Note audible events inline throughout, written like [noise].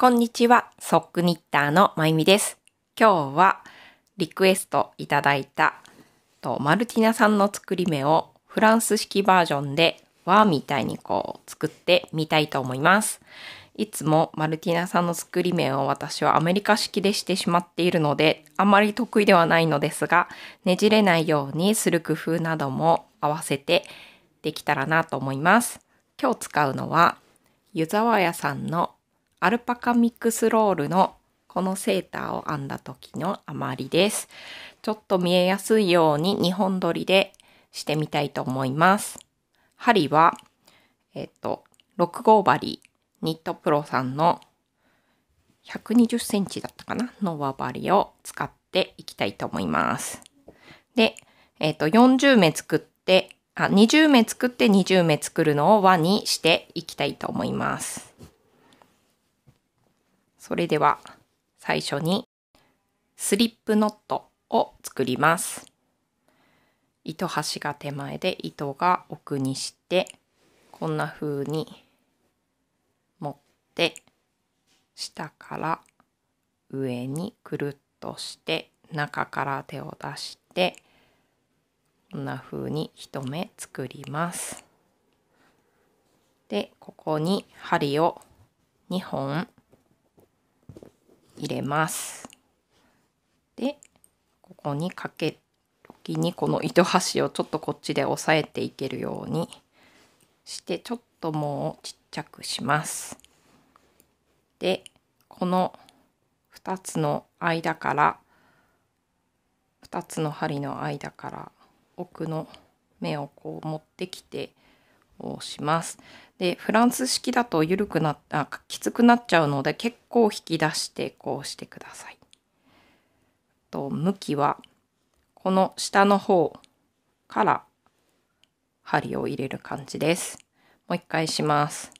こんにちは、ソックニッターのまゆみです。今日はリクエストいただいたとマルティナさんの作り目をフランス式バージョンで和みたいにこう作ってみたいと思います。いつもマルティナさんの作り目を私はアメリカ式でしてしまっているのであまり得意ではないのですがねじれないようにする工夫なども合わせてできたらなと思います。今日使うのは湯沢屋さんのアルパカミックスロールのこのセーターを編んだ時の余りです。ちょっと見えやすいように2本取りでしてみたいと思います。針は、えっと、6号針、ニットプロさんの120センチだったかなの輪針を使っていきたいと思います。で、えっと、40目作って、あ、20目作って20目作るのを輪にしていきたいと思います。それでは最初にスリップノットを作ります。糸端が手前で糸が奥にしてこんな風に持って下から上にくるっとして中から手を出してこんな風に1目作ります。でここに針を2本入れます。でここにかけ時にこの糸端をちょっとこっちで押さえていけるようにしてちょっともうちっちゃくします。でこの2つの間から2つの針の間から奥の目をこう持ってきて押します。でフランス式だと緩くなったきつくなっちゃうので結構引き出してこうしてください。と向きはこの下の方から針を入れる感じです。もう一回します。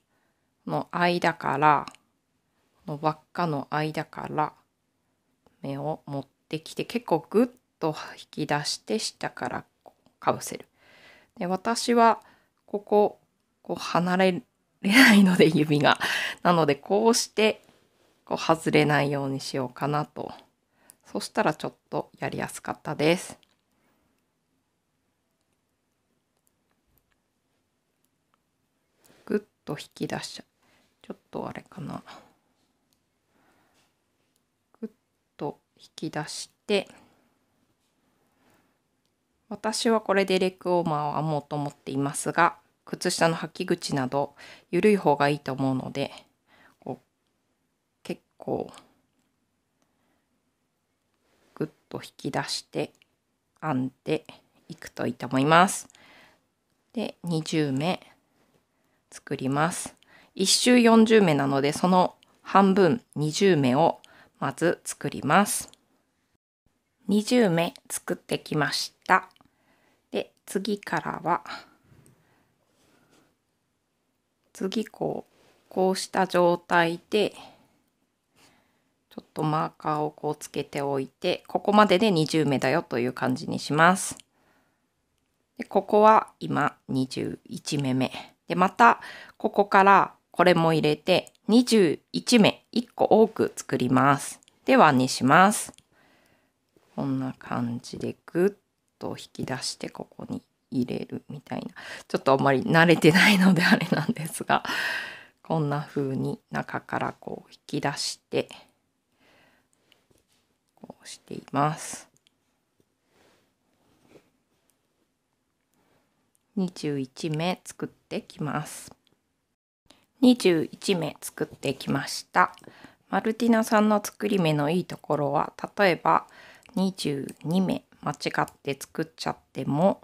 この間からこの輪っかの間から目を持ってきて結構グッと引き出して下からかぶせる。で私はこここう離れないので指が。なのでこうしてこう外れないようにしようかなと。そしたらちょっとやりやすかったです。ぐっと引き出しちゃちょっとあれかな。ぐっと引き出して、私はこれでレッグオーマーを編もうと思っていますが、靴下の履き口など緩い方がいいと思うのでこう結構ぐっと引き出して編んでいくといいと思います。で20目作ります。1周40目なのでその半分20目をまず作ります。20目作ってきました。で次からは次こうこうした状態でちょっとマーカーをこうつけておいてここまでで20目だよという感じにします。でここは今21目目。でまたここからこれも入れて21目1個多く作ります。で輪にします。こんな感じでぐっと引き出してここに入れるみたいなちょっとあんまり慣れてないのであれなんですがこんな風に中からこう引き出してこうしています。21目作ってきます。21目作ってきました。マルティナさんの作り目のいいところは例えば22目間違って作っちゃっても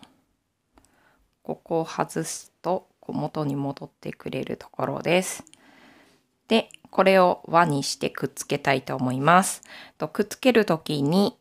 ここを外すとこう元に戻ってくれるところです。で、これを輪にしてくっつけたいと思います。とくっつける時に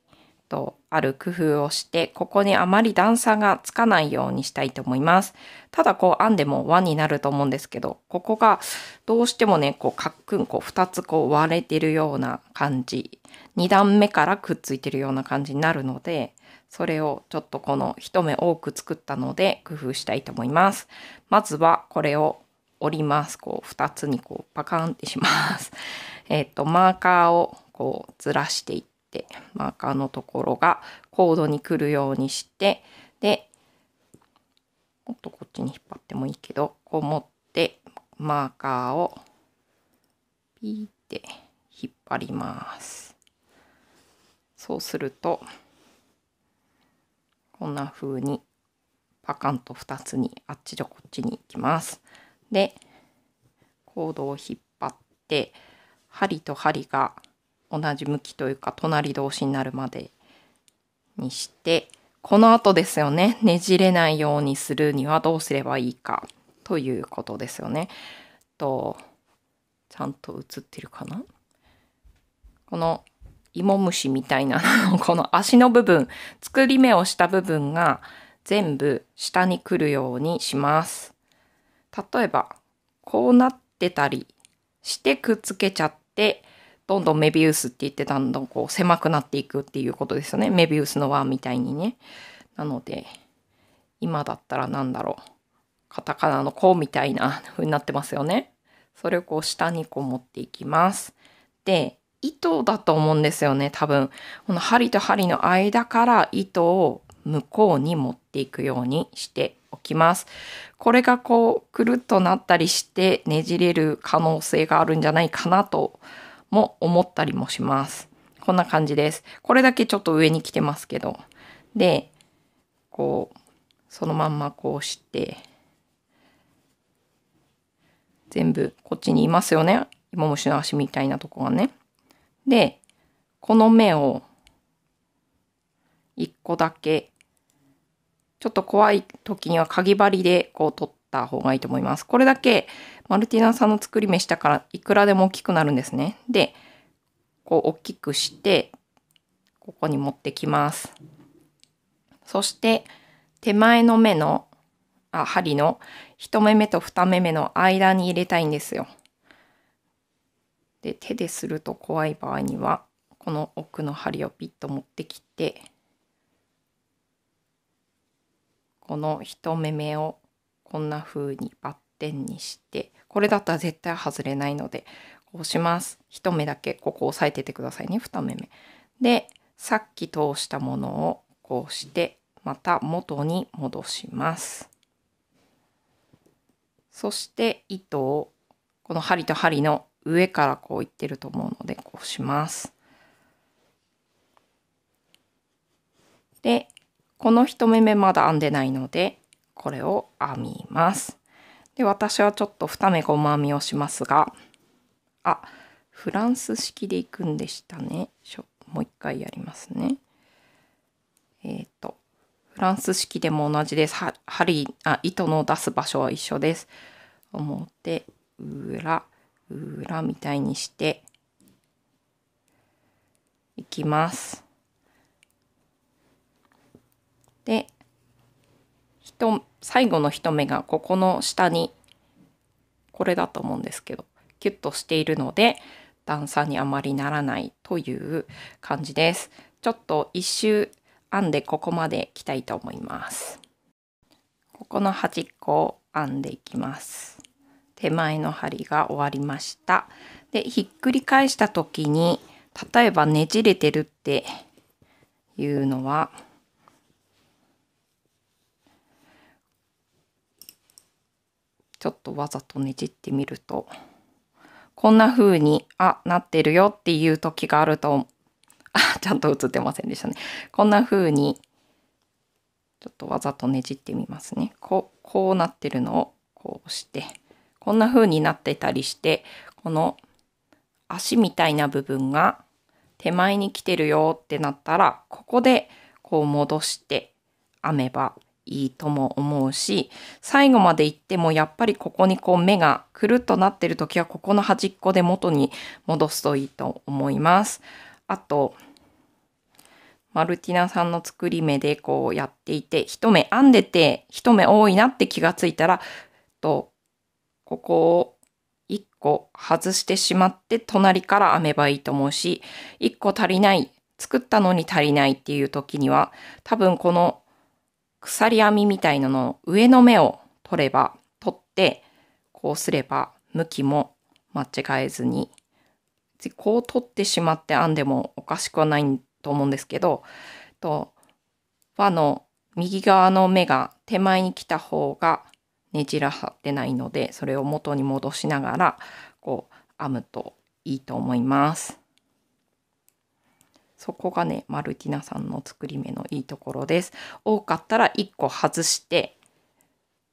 とある工夫をして、ここにあまり段差がつかないようにしたいと思います。ただこう編んでも輪になると思うんですけど、ここがどうしてもね、こうカックンこう2つこう割れてるような感じ、2段目からくっついてるような感じになるので、それをちょっとこの一目多く作ったので工夫したいと思います。まずはこれを折ります。こう2つにこうパカンってします。[laughs] えっ、と、マーカーをこうずらしていって、マーカーのところがコードに来るようにして、で、もっとこっちに引っ張ってもいいけど、こう持ってマーカーをピーって引っ張ります。そうすると、こんな風にパカンと2つにあっちとこっちに行きます。でコードを引っ張って針と針が同じ向きというか隣同士になるまでにしてこの後ですよねねじれないようにするにはどうすればいいかということですよね。とちゃんと写ってるかなこの芋虫みたいな [laughs] この足の部分、作り目をした部分が全部下に来るようにします。例えば、こうなってたりしてくっつけちゃって、どんどんメビウスって言ってだんだんこう狭くなっていくっていうことですよね。メビウスの輪みたいにね。なので、今だったら何だろう。カタカナのこうみたいな風になってますよね。それをこう下にこう持っていきます。で、糸だと思うんですよね、多分。この針と針の間から糸を向こうに持っていくようにしておきます。これがこう、くるっとなったりしてねじれる可能性があるんじゃないかなとも思ったりもします。こんな感じです。これだけちょっと上に来てますけど。で、こう、そのまんまこうして、全部こっちにいますよね。芋虫の足みたいなとこがね。で、この目を一個だけ、ちょっと怖い時にはかぎ針でこう取った方がいいと思います。これだけマルティナさんの作り目したからいくらでも大きくなるんですね。で、こう大きくして、ここに持ってきます。そして手前の目の、あ、針の1目目と2目目の間に入れたいんですよ。で手ですると怖い場合にはこの奥の針をピッと持ってきてこの1目目をこんな風にバッテンにしてこれだったら絶対外れないのでこうします1目だけここ押さえててくださいね2目目でさっき通したものをこうしてまた元に戻しますそして糸をこの針と針の上からこういってると思うのでこうします。でこの1目目まだ編んでないのでこれを編みます。で私はちょっと2目ゴム編みをしますがあフランス式でいくんでしたね。もう一回やりますね。えっ、ー、とフランス式でも同じです。針あ糸の出す場所は一緒です。表裏裏みたいにしていきます。で、最後の1目がここの下にこれだと思うんですけどキュッとしているので段差にあまりならないという感じです。ちょっと一周編んでここまで来たいと思います。ここの端っこを編んでいきます。手前の針が終わりました。でひっくり返した時に例えばねじれてるっていうのはちょっとわざとねじってみるとこんな風にあなってるよっていう時があるとあちゃんと映ってませんでしたねこんな風にちょっとわざとねじってみますねこうこうなってるのをこうして。こんな風になってたりして、この足みたいな部分が手前に来てるよってなったら、ここでこう戻して編めばいいとも思うし、最後まで行ってもやっぱりここにこう目がくるっとなってる時は、ここの端っこで元に戻すといいと思います。あと、マルティナさんの作り目でこうやっていて、一目編んでて、一目多いなって気がついたら、とここを1個外してしまって隣から編めばいいと思うし、1個足りない、作ったのに足りないっていう時には、多分この鎖編みみたいなのの上の目を取れば、取って、こうすれば向きも間違えずに、こう取ってしまって編んでもおかしくはないと思うんですけど、と、輪の右側の目が手前に来た方がねじらさってないのでそれを元に戻しながらこう編むといいと思います。そこがねマルティナさんの作り目のいいところです。多かったら1個外して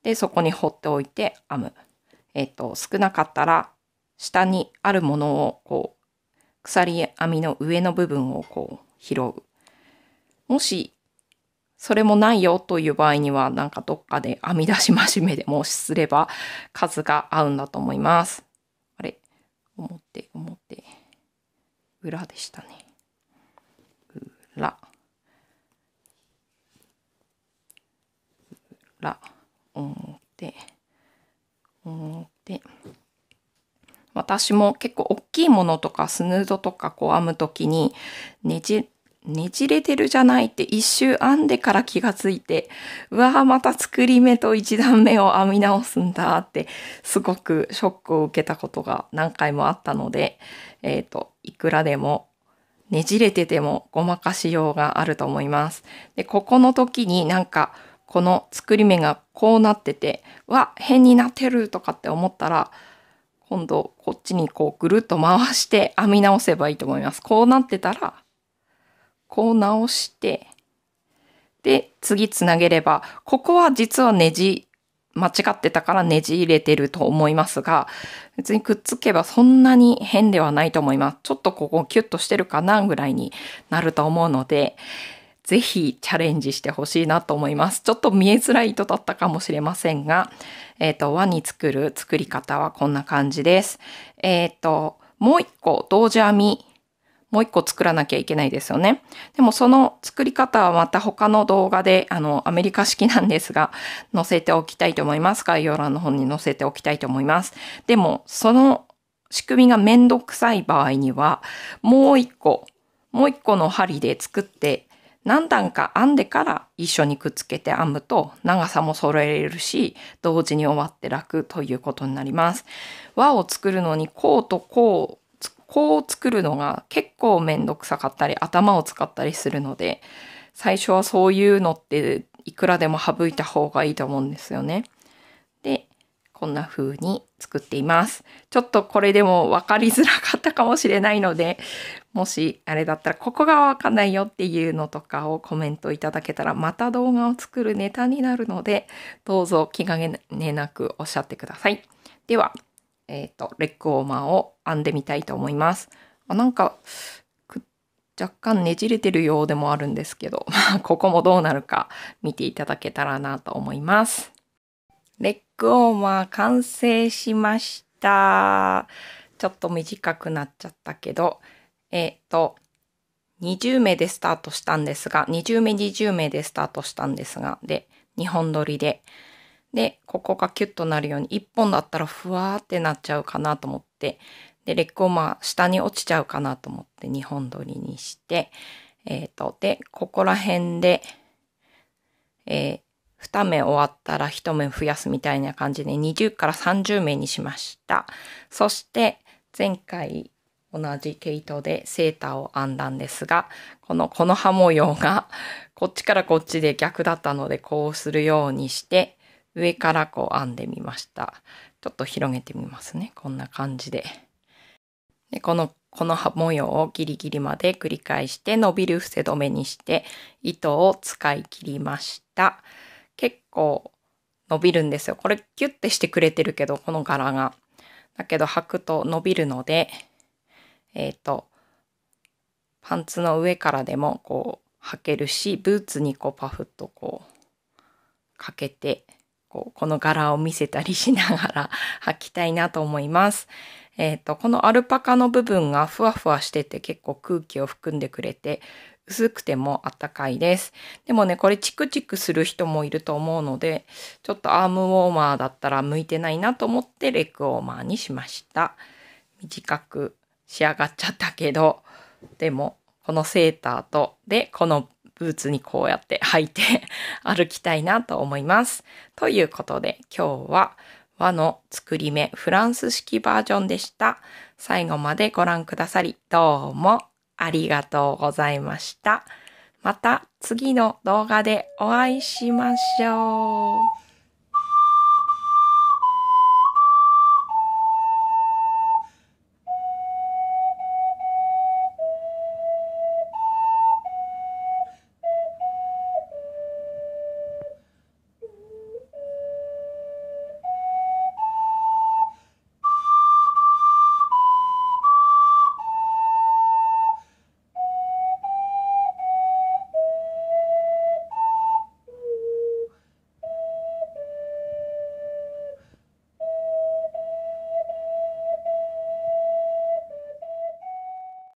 でそこに放っておいて編む。えっと少なかったら下にあるものをこう鎖編みの上の部分をこう拾う。もしそれもないよという場合には、なんかどっかで編み出し真面目でもすれば数が合うんだと思います。あれ思思って、って。裏でしたね。裏。裏、表、表。私も結構大きいものとかスヌードとかこう編むときにねじねじれてるじゃないって一周編んでから気がついて、うわぁ、また作り目と一段目を編み直すんだって、すごくショックを受けたことが何回もあったので、えっ、ー、と、いくらでもねじれててもごまかしようがあると思います。で、ここの時になんか、この作り目がこうなってて、わ、変になってるとかって思ったら、今度こっちにこうぐるっと回して編み直せばいいと思います。こうなってたら、こう直して、で、次つなげれば、ここは実はネジ、間違ってたからネジ入れてると思いますが、別にくっつけばそんなに変ではないと思います。ちょっとここキュッとしてるかなぐらいになると思うので、ぜひチャレンジしてほしいなと思います。ちょっと見えづらい糸だったかもしれませんが、えっ、ー、と、輪に作る作り方はこんな感じです。えっ、ー、と、もう一個、同時編みもう一個作らなきゃいけないですよね。でもその作り方はまた他の動画で、あの、アメリカ式なんですが、載せておきたいと思います。概要欄の方に載せておきたいと思います。でも、その仕組みがめんどくさい場合には、もう一個、もう一個の針で作って何段か編んでから一緒にくっつけて編むと長さも揃えれるし同時に終わって楽ということになります。輪を作るのにこうとここを作るのが結構めんどくさかったり頭を使ったりするので最初はそういうのっていくらでも省いた方がいいと思うんですよね。で、こんな風に作っています。ちょっとこれでも分かりづらかったかもしれないので、もしあれだったらここがわかんないよっていうのとかをコメントいただけたら、また動画を作るネタになるので、どうぞ気兼ねなくおっしゃってください。では、えっ、ー、と、レッグウォーマーを編んでみたいと思います。あなんか若干ねじれてるようでもあるんですけど、[laughs] ここもどうなるか見ていただけたらなと思います。レッグオーマー完成しました。ちょっと短くなっちゃったけど、えっ、ー、と、20名でスタートしたんですが、20名20名でスタートしたんですが、で、2本撮りで。で、ここがキュッとなるように、1本だったらふわーってなっちゃうかなと思って、で、レッグをまあ下に落ちちゃうかなと思って2本取りにして、えっ、ー、と、で、ここら辺で、えー、2目終わったら1目増やすみたいな感じで20から30目にしました。そして前回同じ毛糸でセーターを編んだんですが、このこの葉模様がこっちからこっちで逆だったのでこうするようにして上からこう編んでみました。ちょっと広げてみますね。こんな感じで。でこの、この模様をギリギリまで繰り返して伸びる伏せ止めにして糸を使い切りました。結構伸びるんですよ。これキュッてしてくれてるけど、この柄が。だけど履くと伸びるので、えっ、ー、と、パンツの上からでもこう履けるし、ブーツにこうパフッとこうかけて、こうこの柄を見せたりしながら [laughs] 履きたいなと思います。えっ、ー、と、このアルパカの部分がふわふわしてて結構空気を含んでくれて、薄くてもあったかいです。でもね、これチクチクする人もいると思うので、ちょっとアームウォーマーだったら向いてないなと思ってレッグウォーマーにしました。短く仕上がっちゃったけど、でもこのセーターと、で、このブーツにこうやって履いて歩きたいなと思います。ということで今日は和の作り目フランス式バージョンでした。最後までご覧くださり、どうもありがとうございました。また次の動画でお会いしましょう。